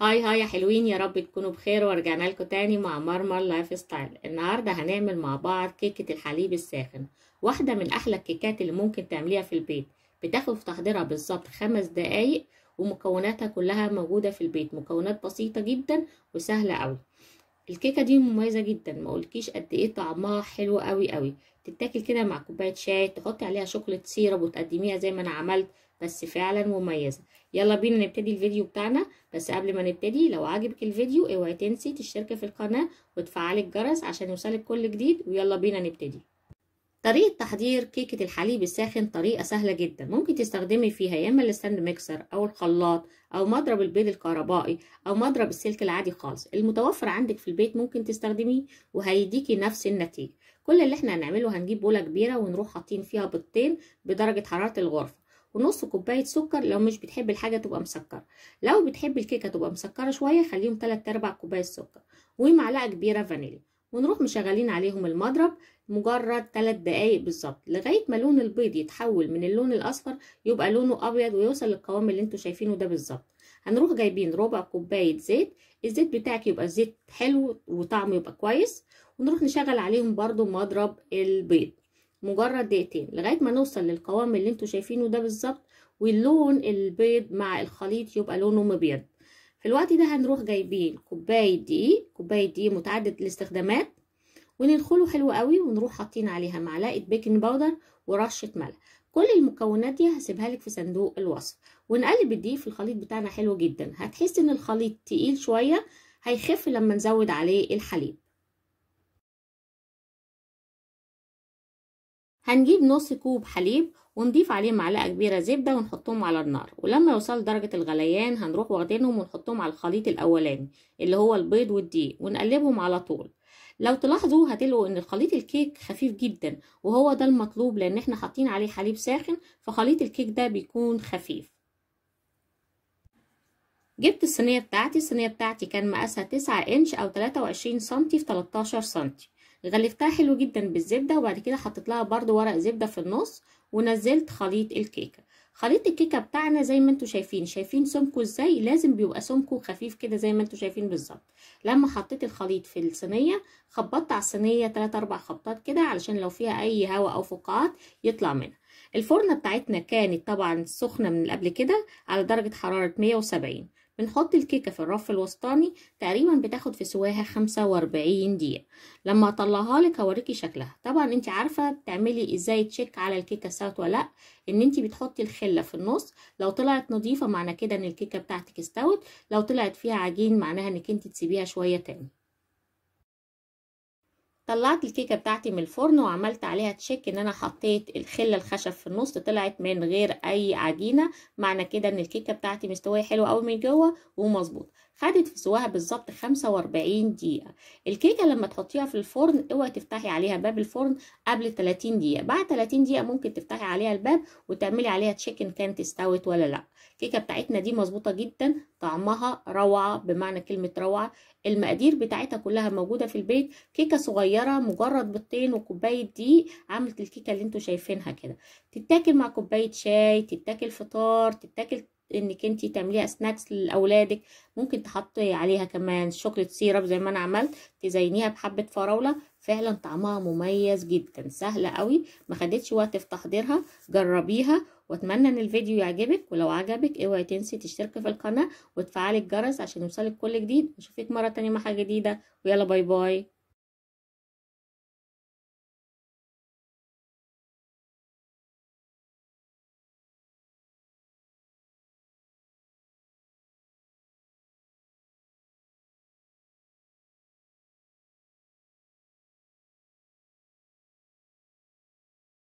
هاي هاي يا حلوين يا رب تكونوا بخير ورجعنا لكم تاني مع مرمر لايف ستايل النهارده هنعمل مع بعض كيكه الحليب الساخن واحده من احلى الكيكات اللي ممكن تعمليها في البيت بتاخد في تحضيرها بالظبط خمس دقايق ومكوناتها كلها موجوده في البيت مكونات بسيطه جدا وسهله قوي الكيكه دي مميزه جدا ما اقولكيش قد ايه طعمها حلو قوي قوي تتاكل كده مع كوبايه شاي تحطي عليها شوكليت سيرب وتقدميها زي ما انا عملت بس فعلا مميزه يلا بينا نبتدي الفيديو بتاعنا بس قبل ما نبتدي لو عجبك الفيديو اوعي تنسي تشتركي في القناه وتفعلي الجرس عشان يوصلك كل جديد ويلا بينا نبتدي طريقة تحضير كيكة الحليب الساخن طريقة سهلة جدا ممكن تستخدمي فيها يا اما الستاند ميكسر او الخلاط او مضرب البيض الكهربائي او مضرب السلك العادي خالص المتوفر عندك في البيت ممكن تستخدميه وهيديكي نفس النتيجة كل اللي احنا هنعمله هنجيب بولة كبيرة ونروح حاطين فيها بيضتين بدرجة حرارة الغرفة ونص كوبايه سكر لو مش بتحب الحاجه تبقى مسكره لو بتحب الكيكه تبقى مسكره شويه خليهم 3 ارباع كوبايه سكر ومعلقه كبيره فانيليا ونروح مشغلين عليهم المضرب مجرد 3 دقايق بالظبط لغايه ما لون البيض يتحول من اللون الاصفر يبقى لونه ابيض ويوصل للقوام اللي انتوا شايفينه ده بالظبط هنروح جايبين ربع كوبايه زيت الزيت بتاعك يبقى زيت حلو وطعمه يبقى كويس ونروح نشغل عليهم برضو مضرب البيض مجرد دقيقتين لغايه ما نوصل للقوام اللي انتوا شايفينه ده بالظبط واللون البيض مع الخليط يبقى لونه مبيض في الوقت ده هنروح جايبين كوبايه دقيق كوبايه دقيق متعدد الاستخدامات وندخله حلو قوي ونروح حاطين عليها معلقه بيكنج باودر ورشه ملح كل المكونات دي هسيبها لك في صندوق الوصف ونقلب الدقيق في الخليط بتاعنا حلو جدا هتحس ان الخليط تقيل شويه هيخف لما نزود عليه الحليب هنجيب نص كوب حليب ونضيف عليه معلقه كبيره زبده ونحطهم على النار ولما يوصل درجه الغليان هنروح واخدينهم ونحطهم على الخليط الاولاني اللي هو البيض والدقيق ونقلبهم على طول لو تلاحظوا هتلقوا ان الخليط الكيك خفيف جدا وهو ده المطلوب لان احنا حاطين عليه حليب ساخن فخليط الكيك ده بيكون خفيف جبت الصينيه بتاعتي الصينيه بتاعتي كان مقاسها 9 انش او 23 سنتي في 13 سنتي غلفتها حلو جدا بالزبدة وبعد كده حطيت لها برده ورق زبدة في النص ونزلت خليط الكيكة خليط الكيكة بتاعنا زي ما انتم شايفين شايفين سمكه ازاي لازم بيبقى سمكه خفيف كده زي ما انتم شايفين بالظبط لما حطيت الخليط في الصينية خبطت على الصينية 3 4 خبطات كده علشان لو فيها اي هواء او فقاعات يطلع منها الفرنة بتاعتنا كانت طبعا سخنة من قبل كده على درجة حرارة 170 بنحط الكيكة في الرف الوسطاني تقريبا بتاخد في سواها خمسة واربعين دقيقة لما اطلعها لك هوريكي شكلها طبعا انت عارفة بتعملي ازاي تشيك على الكيكة استوت ولا لا ان انت بتحطي الخلة في النص لو طلعت نظيفة معنى كده ان الكيكة بتاعتك استوت لو طلعت فيها عجين معناها انك انت تسيبيها شوية تاني طلعت الكيكه بتاعتي من الفرن وعملت عليها تشيك ان انا حطيت الخل الخشب في النص طلعت من غير اي عجينه معنى كده ان الكيكه بتاعتي مستويه حلوه قوي من جوه ومظبوط خدت في سواها بالظبط 45 دقيقة الكيكة لما تحطيها في الفرن اوعي تفتحي عليها باب الفرن قبل 30 دقيقة بعد 30 دقيقة ممكن تفتحي عليها الباب وتعملي عليها تشيكن كانت استوت ولا لا الكيكة بتاعتنا دي مظبوطة جدا طعمها روعة بمعنى كلمة روعة المقادير بتاعتها كلها موجودة في البيت كيكة صغيرة مجرد بيضتين وكوباية دقيق عملت الكيكة اللي انتوا شايفينها كده تتاكل مع كوباية شاي تتاكل فطار تتاكل انك انت تعمليها سناكس لاولادك ممكن تحطي عليها كمان شوكليت سيرب زي ما انا عملت تزينيها بحبه فراوله فعلا طعمها مميز جدا سهله قوي ما خدتش وقت في تحضيرها جربيها واتمنى ان الفيديو يعجبك ولو عجبك اوعي تنسي تشتركي في القناه وتفعلي الجرس عشان يوصلك كل جديد اشوفك مره تانية مع حاجه جديده ويلا باي باي